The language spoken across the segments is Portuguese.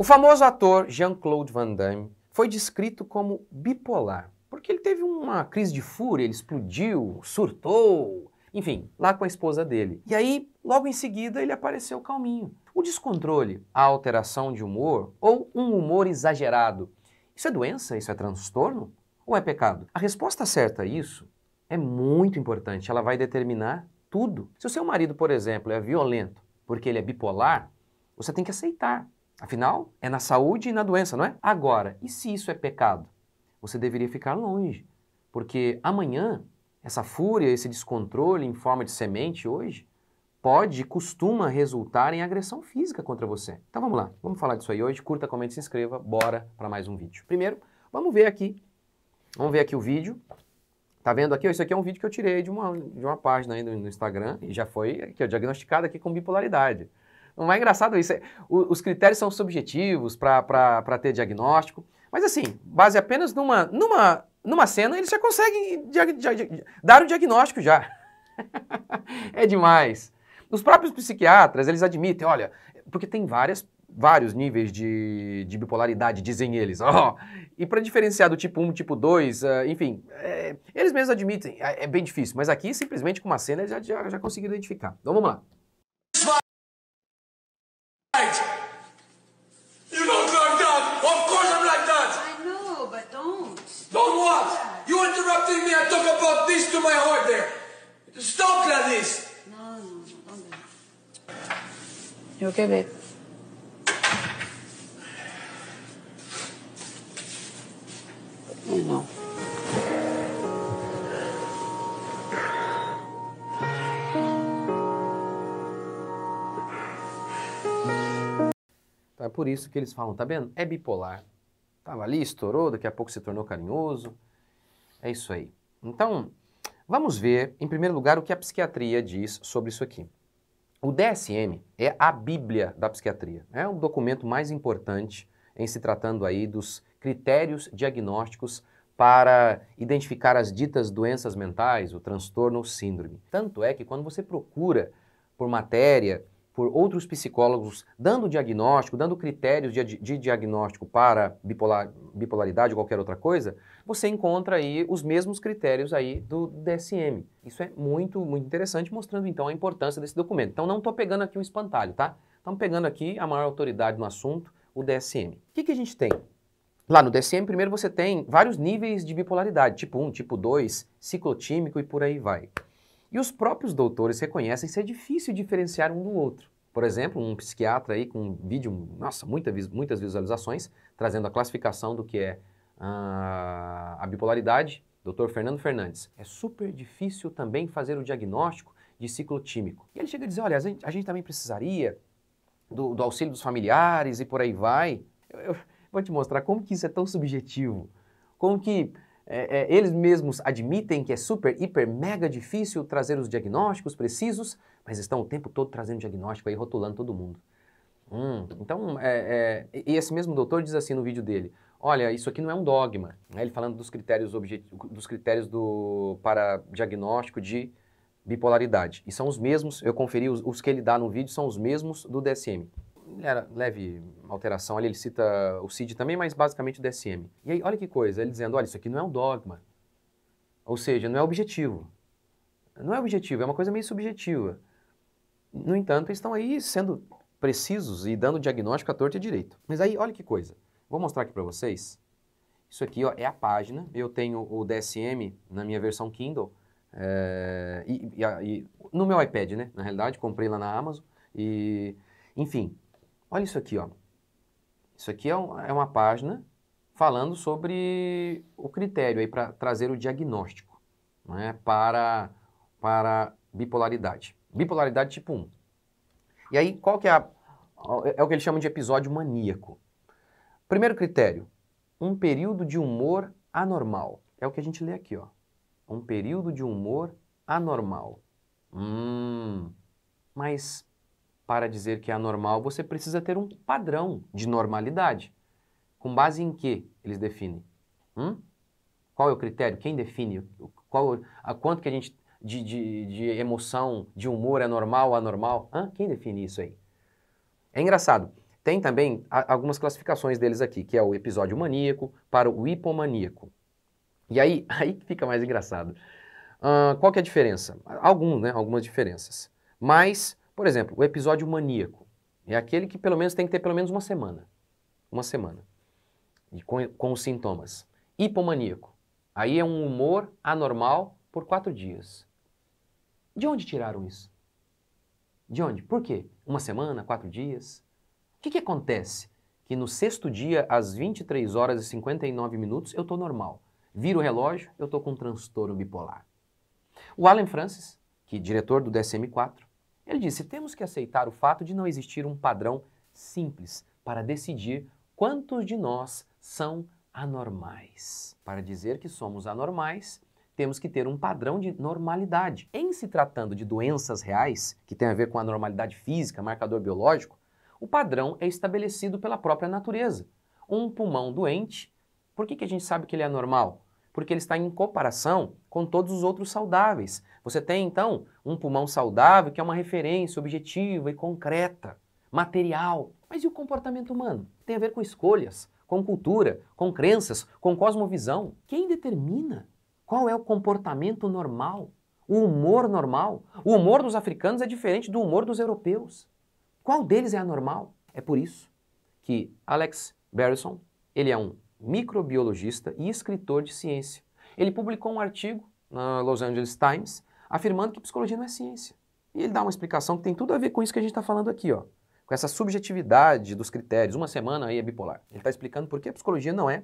O famoso ator Jean-Claude Van Damme foi descrito como bipolar, porque ele teve uma crise de fúria, ele explodiu, surtou, enfim, lá com a esposa dele. E aí, logo em seguida, ele apareceu calminho. O descontrole, a alteração de humor ou um humor exagerado, isso é doença? Isso é transtorno? Ou é pecado? A resposta certa a isso é muito importante, ela vai determinar tudo. Se o seu marido, por exemplo, é violento porque ele é bipolar, você tem que aceitar Afinal, é na saúde e na doença, não é? Agora, e se isso é pecado? Você deveria ficar longe, porque amanhã essa fúria, esse descontrole em forma de semente hoje pode e costuma resultar em agressão física contra você. Então vamos lá, vamos falar disso aí hoje. Curta, comente, se inscreva, bora para mais um vídeo. Primeiro, vamos ver aqui, vamos ver aqui o vídeo. Tá vendo aqui? Isso aqui é um vídeo que eu tirei de uma, de uma página aí no, Instagram e já foi aqui, diagnosticado aqui com bipolaridade. Não é engraçado isso. É, os critérios são subjetivos para ter diagnóstico. Mas assim, base apenas numa, numa, numa cena, eles já conseguem dar o diagnóstico já. é demais. Os próprios psiquiatras, eles admitem, olha, porque tem várias, vários níveis de, de bipolaridade, dizem eles. Oh, e para diferenciar do tipo 1, tipo 2, uh, ah, enfim, é, eles mesmos admitem, é, é, bem difícil, mas aqui simplesmente com uma cena eles já, já, já conseguiram identificar. Então vamos lá. escrever. não. Então é por isso que eles falam, tá vendo? É bipolar. Tava ali, estourou, daqui a pouco se tornou carinhoso. É isso aí. Então, vamos ver, em primeiro lugar, o que a psiquiatria diz sobre isso aqui. O DSM é a bíblia da psiquiatria. É o documento mais importante em se tratando aí dos critérios diagnósticos para identificar as ditas doenças mentais, o transtorno ou síndrome. Tanto é que quando você procura por matéria por outros psicólogos dando diagnóstico, dando critérios de, de diagnóstico para bipolar, bipolaridade ou qualquer outra coisa, você encontra aí os mesmos critérios aí do DSM. Isso é muito, muito interessante, mostrando então a importância desse documento. Então não estou pegando aqui um espantalho, tá? Estamos pegando aqui a maior autoridade no assunto, o DSM. O que, que a gente tem? Lá no DSM, primeiro você tem vários níveis de bipolaridade, tipo 1, tipo 2, ciclotímico e por aí vai. E os próprios doutores reconhecem ser difícil diferenciar um do outro. Por exemplo, um psiquiatra aí com um vídeo, nossa, muita, muitas visualizações, trazendo a classificação do que é a, ah, a bipolaridade, Dr. Fernando Fernandes. É super difícil também fazer o diagnóstico de ciclo tímico. E ele chega a dizer, olha, a gente, a gente também precisaria do, do, auxílio dos familiares e por aí vai. Eu, eu vou te mostrar como que isso é tão subjetivo. Como que é, é, eles mesmos admitem que é super, hiper, mega difícil trazer os diagnósticos precisos, mas estão o tempo todo trazendo diagnóstico aí, rotulando todo mundo. Hum, então, é, é e esse mesmo doutor diz assim no vídeo dele: olha, isso aqui não é um dogma. Né, ele falando dos critérios, dos critérios do, para diagnóstico de bipolaridade. E são os mesmos, eu conferi os, os que ele dá no vídeo, são os mesmos do DSM leve alteração ali, ele cita o CID também, mas basicamente o DSM. E aí, olha que coisa, ele dizendo, olha, isso aqui não é um dogma, ou seja, não é objetivo. Não é objetivo, é uma coisa meio subjetiva. No entanto, estão aí sendo precisos e dando diagnóstico à torta e direito. Mas aí, olha que coisa, vou mostrar aqui para vocês. Isso aqui ó, é a página, eu tenho o DSM na minha versão Kindle, é, e, e, e, no meu iPad, né? Na realidade, comprei lá na Amazon. E, enfim, Olha isso aqui, ó. Isso aqui é, um, é uma página falando sobre o critério aí para trazer o diagnóstico né, para, para bipolaridade. Bipolaridade tipo 1. E aí, qual que é a, é o que eles chamam de episódio maníaco. Primeiro critério, um período de humor anormal. É o que a gente lê aqui, ó. Um período de humor anormal. Hum, mas para dizer que é anormal, você precisa ter um padrão de normalidade. Com base em que eles definem? Hum? Qual é o critério? Quem define? Qual, a quanto que a gente de, de, de emoção, de humor é normal, anormal? Hã? Quem define isso aí? É engraçado. Tem também algumas classificações deles aqui, que é o episódio maníaco para o hipomaníaco. E aí, aí fica mais engraçado. Uh, qual que é a diferença? Alguns, né? Algumas diferenças. Mas por exemplo, o episódio maníaco é aquele que pelo menos tem que ter pelo menos uma semana. Uma semana. E com, com os sintomas. Hipomaníaco. Aí é um humor anormal por quatro dias. De onde tiraram isso? De onde? Por quê? Uma semana, quatro dias? O que, que acontece? Que no sexto dia, às 23 horas e 59 minutos, eu estou normal. Vira o relógio, eu estou com um transtorno bipolar. O Alan Francis, que é diretor do DSM-4, ele disse: temos que aceitar o fato de não existir um padrão simples para decidir quantos de nós são anormais. Para dizer que somos anormais, temos que ter um padrão de normalidade. Em se tratando de doenças reais, que tem a ver com a normalidade física, marcador biológico, o padrão é estabelecido pela própria natureza. Um pulmão doente, por que, que a gente sabe que ele é anormal? porque ele está em comparação com todos os outros saudáveis. Você tem então um pulmão saudável que é uma referência objetiva e concreta, material. Mas e o comportamento humano? Tem a ver com escolhas, com cultura, com crenças, com cosmovisão. Quem determina qual é o comportamento normal, o humor normal? O humor dos africanos é diferente do humor dos europeus. Qual deles é anormal? É por isso que Alex Bergson, ele é um microbiologista e escritor de ciência. Ele publicou um artigo na Los Angeles Times afirmando que psicologia não é ciência. E ele dá uma explicação que tem tudo a ver com isso que a gente está falando aqui, ó, com essa subjetividade dos critérios. Uma semana aí é bipolar. Ele está explicando por que a psicologia não é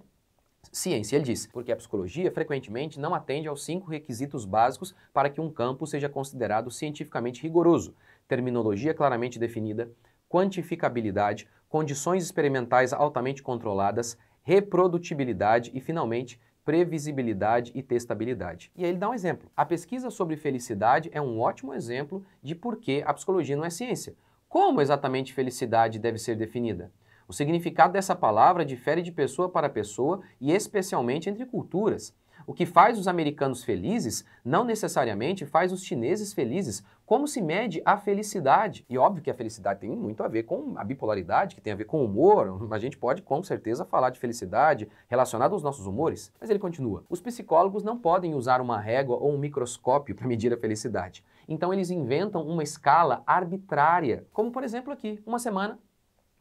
ciência. Ele diz, porque a psicologia frequentemente não atende aos cinco requisitos básicos para que um campo seja considerado cientificamente rigoroso: terminologia claramente definida, quantificabilidade, condições experimentais altamente controladas, reprodutibilidade e, finalmente, previsibilidade e testabilidade. E aí ele dá um exemplo. A pesquisa sobre felicidade é um ótimo exemplo de por que a psicologia não é ciência. Como exatamente felicidade deve ser definida? O significado dessa palavra difere de pessoa para pessoa e especialmente entre culturas. O que faz os americanos felizes não necessariamente faz os chineses felizes como se mede a felicidade. E óbvio que a felicidade tem muito a ver com a bipolaridade, que tem a ver com o humor. A gente pode, com certeza, falar de felicidade relacionada aos nossos humores. Mas ele continua: os psicólogos não podem usar uma régua ou um microscópio para medir a felicidade. Então eles inventam uma escala arbitrária, como por exemplo aqui, uma semana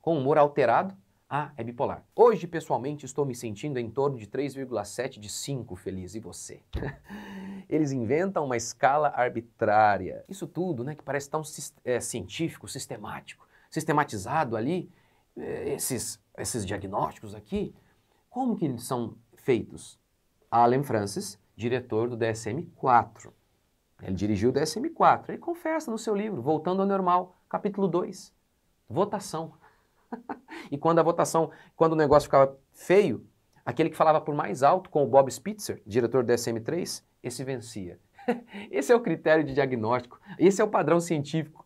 com humor alterado, ah, é bipolar. Hoje, pessoalmente, estou me sentindo em torno de 3,7 de 5 feliz. E você? Eles inventam uma escala arbitrária. Isso tudo, né, que parece tão é, científico, sistemático, sistematizado ali, é, esses, esses diagnósticos aqui, como que eles são feitos? Alan Francis, diretor do DSM-4. Ele dirigiu o DSM-4. Ele confessa no seu livro, Voltando ao Normal, capítulo 2, Votação. e quando a votação, quando o negócio ficava feio, aquele que falava por mais alto com o Bob Spitzer, diretor do SM3, esse vencia. Esse é o critério de diagnóstico, esse é o padrão científico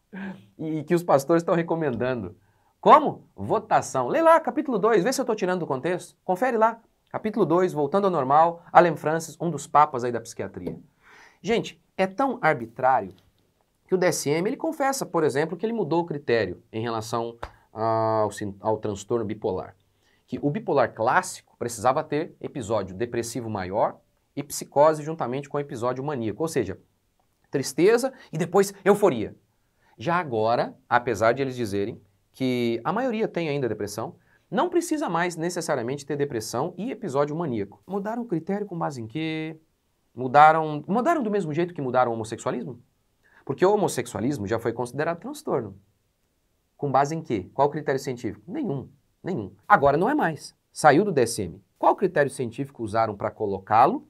e que os pastores estão recomendando. Como? Votação. Lê lá, capítulo 2, vê se eu estou tirando do contexto. Confere lá. Capítulo 2, Voltando ao Normal, Allen Francis, um dos papas aí da psiquiatria. Gente, é tão arbitrário que o DSM, ele confessa, por exemplo, que ele mudou o critério em relação ao, ao transtorno bipolar. Que o bipolar clássico precisava ter episódio depressivo maior e psicose juntamente com o episódio maníaco, ou seja, tristeza e depois euforia. Já agora, apesar de eles dizerem que a maioria tem ainda depressão, não precisa mais necessariamente ter depressão e episódio maníaco. Mudaram o critério com base em quê? Mudaram, mudaram do mesmo jeito que mudaram o homossexualismo? Porque o homossexualismo já foi considerado transtorno. Com base em quê? Qual critério científico? Nenhum, nenhum. Agora não é mais. Saiu do DSM. Qual critério científico usaram para colocá-lo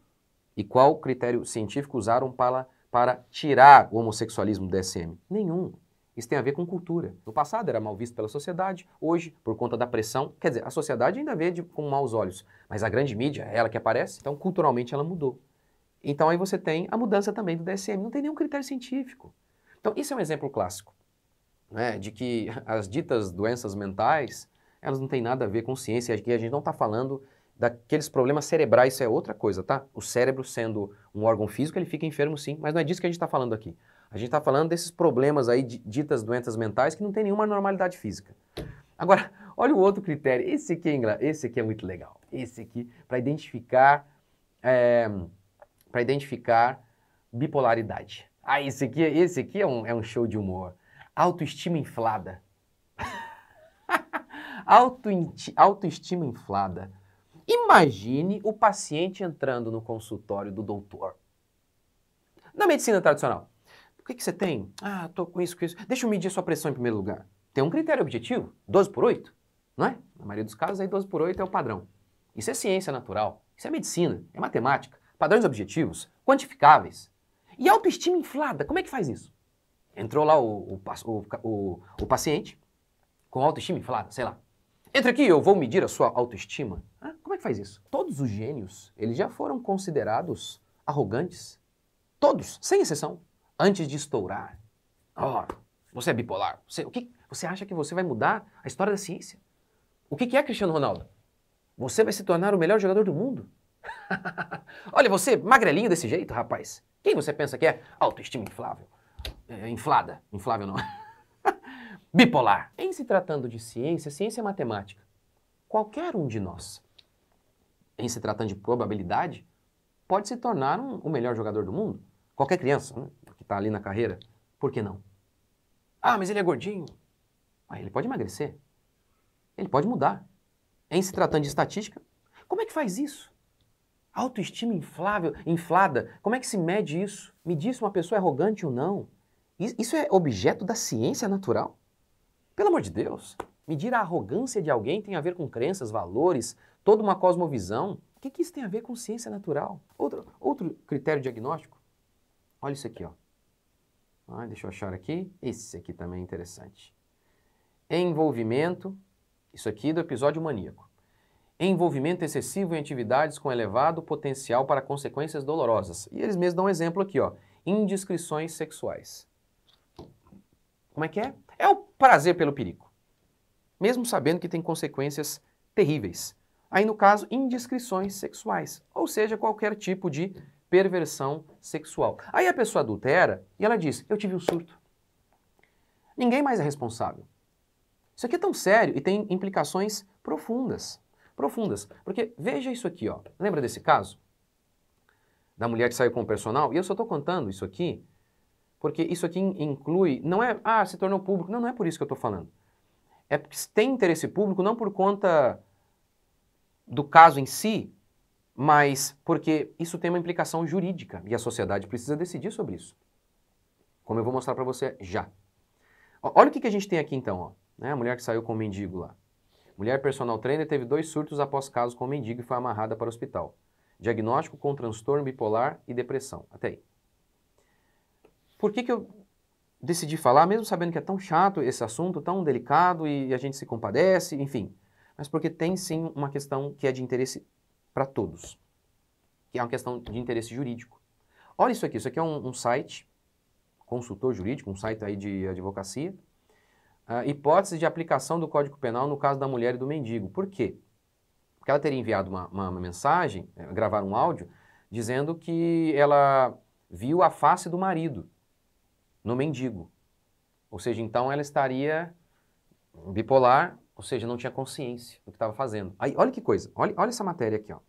e qual critério científico usaram para, para tirar o homossexualismo do DSM? Nenhum. Isso tem a ver com cultura. No passado era mal visto pela sociedade, hoje, por conta da pressão, quer dizer, a sociedade ainda vê de, com maus olhos, mas a grande mídia é ela que aparece, então culturalmente ela mudou. Então aí você tem a mudança também do DSM, não tem nenhum critério científico. Então, isso é um exemplo clássico né, de que as ditas doenças mentais, elas não têm nada a ver com ciência, aqui a gente não está falando daqueles problemas cerebrais, isso é outra coisa, tá? O cérebro sendo um órgão físico, ele fica enfermo sim, mas não é disso que a gente está falando aqui. A gente está falando desses problemas aí, ditas doenças mentais, que não tem nenhuma normalidade física. Agora, olha o outro critério, esse aqui é, esse aqui é muito legal, esse aqui, para identificar, é, para identificar bipolaridade. Ah, esse aqui, esse aqui é um, é um show de humor. Autoestima inflada. Auto, autoestima inflada. Imagine o paciente entrando no consultório do doutor. Na medicina tradicional. O que, que você tem? Ah, tô com isso, com isso. Deixa eu medir sua pressão em primeiro lugar. Tem um critério objetivo, 12 por 8, não é? Na maioria dos casos, aí 12 por 8 é o padrão. Isso é ciência natural, isso é medicina, é matemática. Padrões objetivos, quantificáveis. E autoestima inflada, como é que faz isso? Entrou lá o, o, o, o paciente com autoestima inflada, sei lá. Entra aqui, eu vou medir a sua autoestima. Ah, como é que faz isso? Todos os gênios, eles já foram considerados arrogantes. Todos, sem exceção, antes de estourar. Oh, você é bipolar. Você, o que, você acha que você vai mudar a história da ciência? O que, que é Cristiano Ronaldo? Você vai se tornar o melhor jogador do mundo. Olha, você magrelinho desse jeito, rapaz. Quem você pensa que é? Autoestima inflável. É, é, inflada, inflável não, bipolar. Em se tratando de ciência, ciência é matemática. Qualquer um de nós, em se tratando de probabilidade, pode se tornar um, o melhor jogador do mundo. Qualquer criança né, que está ali na carreira, por que não? Ah, mas ele é gordinho. Ah, ele pode emagrecer. Ele pode mudar. Em se tratando de estatística, como é que faz isso? Autoestima inflável, inflada, como é que se mede isso? Me diz se uma pessoa é arrogante ou não. Isso é objeto da ciência natural? Pelo amor de Deus! Medir a arrogância de alguém tem a ver com crenças, valores, toda uma cosmovisão. O que, que isso tem a ver com ciência natural? Outro, outro critério diagnóstico? Olha isso aqui, ó. Ah, deixa eu achar aqui. Esse aqui também é interessante. Envolvimento, isso aqui do episódio maníaco. Envolvimento excessivo em atividades com elevado potencial para consequências dolorosas. E eles mesmos dão um exemplo aqui, ó. Indiscrições sexuais. Como é que é? É o prazer pelo perigo. Mesmo sabendo que tem consequências terríveis. Aí, no caso, indiscrições sexuais, ou seja, qualquer tipo de perversão sexual. Aí a pessoa adultera e ela diz: Eu tive um surto. Ninguém mais é responsável. Isso aqui é tão sério e tem implicações profundas. Profundas. Porque veja isso aqui, ó. Lembra desse caso? Da mulher que saiu com o personal? E eu só estou contando isso aqui porque isso aqui inclui, não é, ah, se tornou público, não, não é por isso que eu estou falando. É porque tem interesse público não por conta do caso em si, mas porque isso tem uma implicação jurídica e a sociedade precisa decidir sobre isso. Como eu vou mostrar para você já. Olha o que, que a gente tem aqui então, ó. Né? A mulher que saiu com o mendigo lá. Mulher personal trainer teve dois surtos após caso com o mendigo e foi amarrada para o hospital. Diagnóstico com transtorno bipolar e depressão. Até aí. Por que, que eu decidi falar, mesmo sabendo que é tão chato esse assunto, tão delicado e a gente se compadece, enfim? Mas porque tem sim uma questão que é de interesse para todos, que é uma questão de interesse jurídico. Olha isso aqui, isso aqui é um, um site, consultor jurídico, um site aí de advocacia, uh, hipótese de aplicação do Código Penal no caso da mulher e do mendigo. Por quê? Porque ela teria enviado uma, uma, uma mensagem, eh, gravar um áudio, dizendo que ela viu a face do marido no mendigo. Ou seja, então ela estaria bipolar, ou seja, não tinha consciência do que estava fazendo. Aí, olha que coisa, olha, olha essa matéria aqui, ó.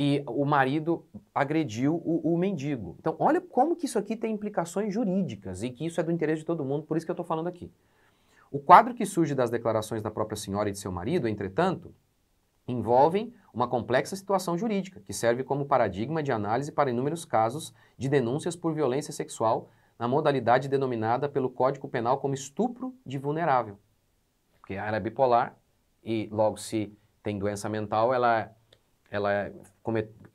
E o marido agrediu o, o, mendigo. Então, olha como que isso aqui tem implicações jurídicas e que isso é do interesse de todo mundo, por isso que eu estou falando aqui. O quadro que surge das declarações da própria senhora e de seu marido, entretanto, envolvem uma complexa situação jurídica, que serve como paradigma de análise para inúmeros casos de denúncias por violência sexual na modalidade denominada pelo Código Penal como estupro de vulnerável. Porque ela é bipolar e, logo, se tem doença mental, ela, ela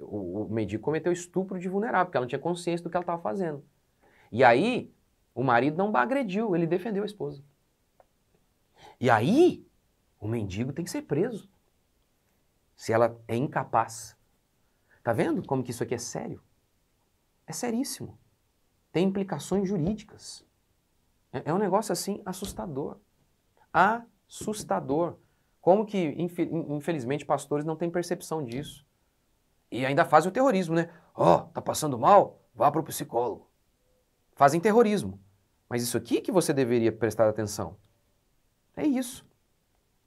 o, o cometeu estupro de vulnerável, porque ela não tinha consciência do que ela estava fazendo. E aí, o marido não agrediu, ele defendeu a esposa. E aí, o mendigo tem que ser preso se ela é incapaz. Tá vendo como que isso aqui é sério? É seríssimo. Tem implicações jurídicas. É, é um negócio assim assustador. Assustador. Como que, infelizmente, pastores não têm percepção disso. E ainda fazem o terrorismo, né? Ó, oh, tá passando mal? Vá para o psicólogo. Fazem terrorismo. Mas isso aqui que você deveria prestar atenção. É isso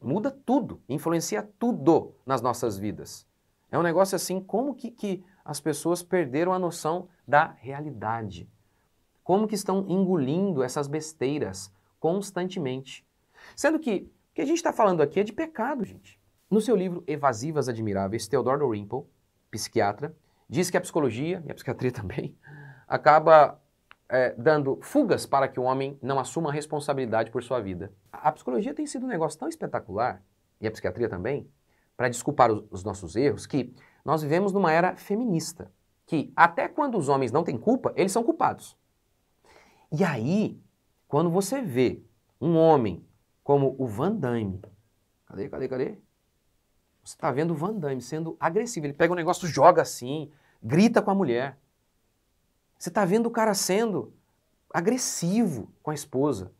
muda tudo, influencia tudo nas nossas vidas. É um negócio assim, como que, que as pessoas perderam a noção da realidade? Como que estão engolindo essas besteiras constantemente? Sendo que o que a gente está falando aqui é de pecado, gente. No seu livro Evasivas Admiráveis, Theodore Dorimple, psiquiatra, diz que a psicologia, e a psiquiatria também, acaba é, dando fugas para que o homem não assuma a responsabilidade por sua vida. A psicologia tem sido um negócio tão espetacular, e a psiquiatria também, para desculpar os, os nossos erros, que nós vivemos numa era feminista, que até quando os homens não têm culpa, eles são culpados. E aí, quando você vê um homem como o Van Damme, cadê, cadê, cadê? Você está vendo o Van Damme sendo agressivo, ele pega um negócio, joga assim, grita com a mulher. Você está vendo o cara sendo agressivo com a esposa.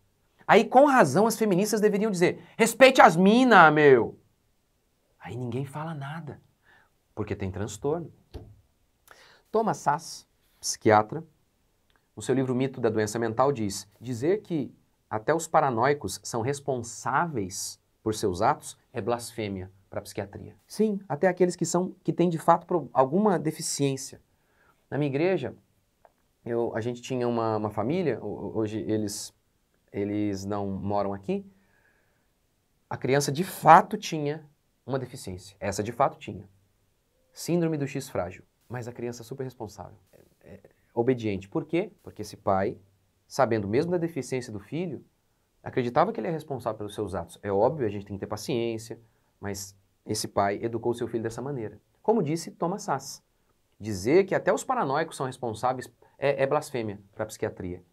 Aí, com razão, as feministas deveriam dizer: respeite as minas, meu! Aí ninguém fala nada, porque tem transtorno. Thomas Sass, psiquiatra, no seu livro Mito da Doença Mental, diz: dizer que até os paranoicos são responsáveis por seus atos é blasfêmia para a psiquiatria. Sim, até aqueles que são que têm de fato alguma deficiência. Na minha igreja, eu, a gente tinha uma, uma família, hoje eles eles não moram aqui, a criança de fato tinha uma deficiência. Essa de fato tinha. Síndrome do X frágil. Mas a criança é super responsável, é, é, obediente. Por quê? Porque esse pai, sabendo mesmo da deficiência do filho, acreditava que ele é responsável pelos seus atos. É óbvio, a gente tem que ter paciência, mas esse pai educou seu filho dessa maneira. Como disse Thomas Sass, dizer que até os paranoicos são responsáveis é, é blasfêmia para a psiquiatria.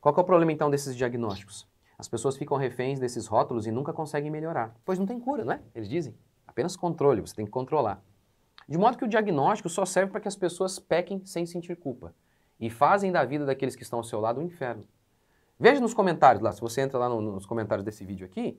Qual é o problema então desses diagnósticos? As pessoas ficam reféns desses rótulos e nunca conseguem melhorar, pois não tem cura, né? Eles dizem. Apenas controle, você tem que controlar. De modo que o diagnóstico só serve para que as pessoas pequem sem sentir culpa e fazem da vida daqueles que estão ao seu lado um inferno. Veja nos comentários lá, se você entra lá no, nos comentários desse vídeo aqui,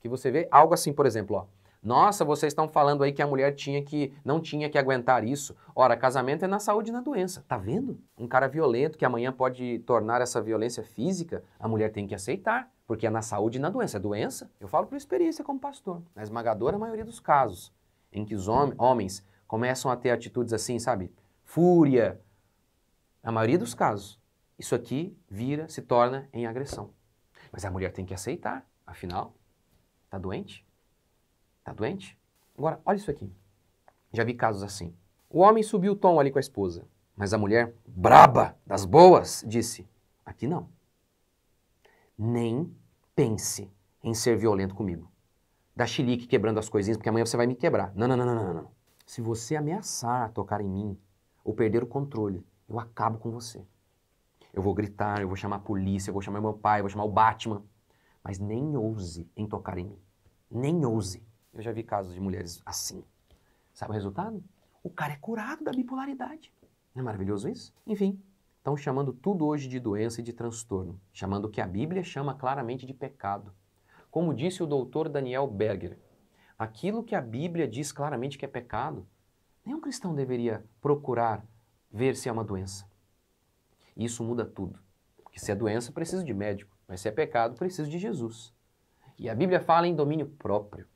que você vê algo assim, por exemplo, ó. Nossa, vocês estão falando aí que a mulher tinha que não tinha que aguentar isso. Ora, casamento é na saúde e na doença. Tá vendo? Um cara violento que amanhã pode tornar essa violência física, a mulher tem que aceitar, porque é na saúde e na doença. É doença? Eu falo por experiência como pastor. Na esmagadora maioria dos casos em que os hom homens começam a ter atitudes assim, sabe? Fúria. A maioria dos casos, isso aqui vira, se torna em agressão. Mas a mulher tem que aceitar, afinal, tá doente? Tá doente? Agora, olha isso aqui. Já vi casos assim. O homem subiu o tom ali com a esposa, mas a mulher, braba, das boas, disse: Aqui não. Nem pense em ser violento comigo. Dá chilique quebrando as coisinhas, porque amanhã você vai me quebrar. Não, não, não, não, não. Se você ameaçar tocar em mim ou perder o controle, eu acabo com você. Eu vou gritar, eu vou chamar a polícia, eu vou chamar meu pai, eu vou chamar o Batman. Mas nem ouse em tocar em mim. Nem ouse. Eu já vi casos de mulheres assim. Sabe o resultado? O cara é curado da bipolaridade. Não é maravilhoso isso? Enfim, estão chamando tudo hoje de doença e de transtorno, chamando o que a Bíblia chama claramente de pecado. Como disse o doutor Daniel Berger, aquilo que a Bíblia diz claramente que é pecado, nenhum cristão deveria procurar ver se é uma doença. Isso muda tudo. Porque se é doença, preciso de médico, mas se é pecado, preciso de Jesus. E a Bíblia fala em domínio próprio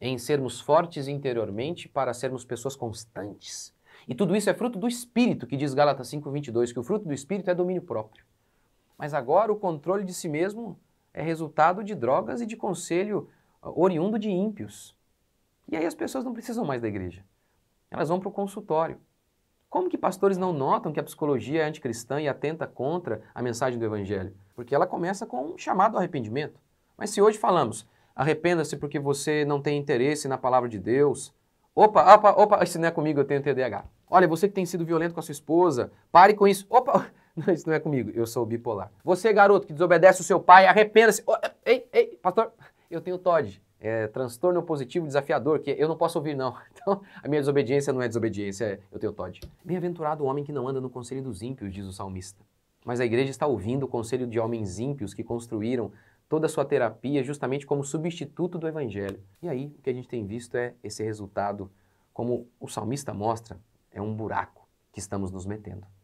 em sermos fortes interiormente para sermos pessoas constantes. E tudo isso é fruto do espírito, que diz Gálatas 5:22, que o fruto do espírito é domínio próprio. Mas agora o controle de si mesmo é resultado de drogas e de conselho ah, oriundo de ímpios. E aí as pessoas não precisam mais da igreja. Elas vão para o consultório. Como que pastores não notam que a psicologia é anticristã e atenta contra a mensagem do evangelho? Porque ela começa com um chamado ao arrependimento. Mas se hoje falamos, Arrependa-se porque você não tem interesse na palavra de Deus. Opa, opa, opa, isso não é comigo, eu tenho TDAH. Olha, você que tem sido violento com a sua esposa, pare com isso. Opa, não, isso não é comigo, eu sou bipolar. Você, garoto, que desobedece o seu pai, arrependa-se. Oh, ei, ei, pastor, eu tenho TOD. É, transtorno positivo desafiador, que eu não posso ouvir, não. Então, a minha desobediência não é desobediência, é, eu tenho TOD. Bem-aventurado o homem que não anda no conselho dos ímpios, diz o salmista. Mas a igreja está ouvindo o conselho de homens ímpios que construíram toda a sua terapia justamente como substituto do evangelho. E aí o que a gente tem visto é esse resultado, como o salmista mostra, é um buraco que estamos nos metendo.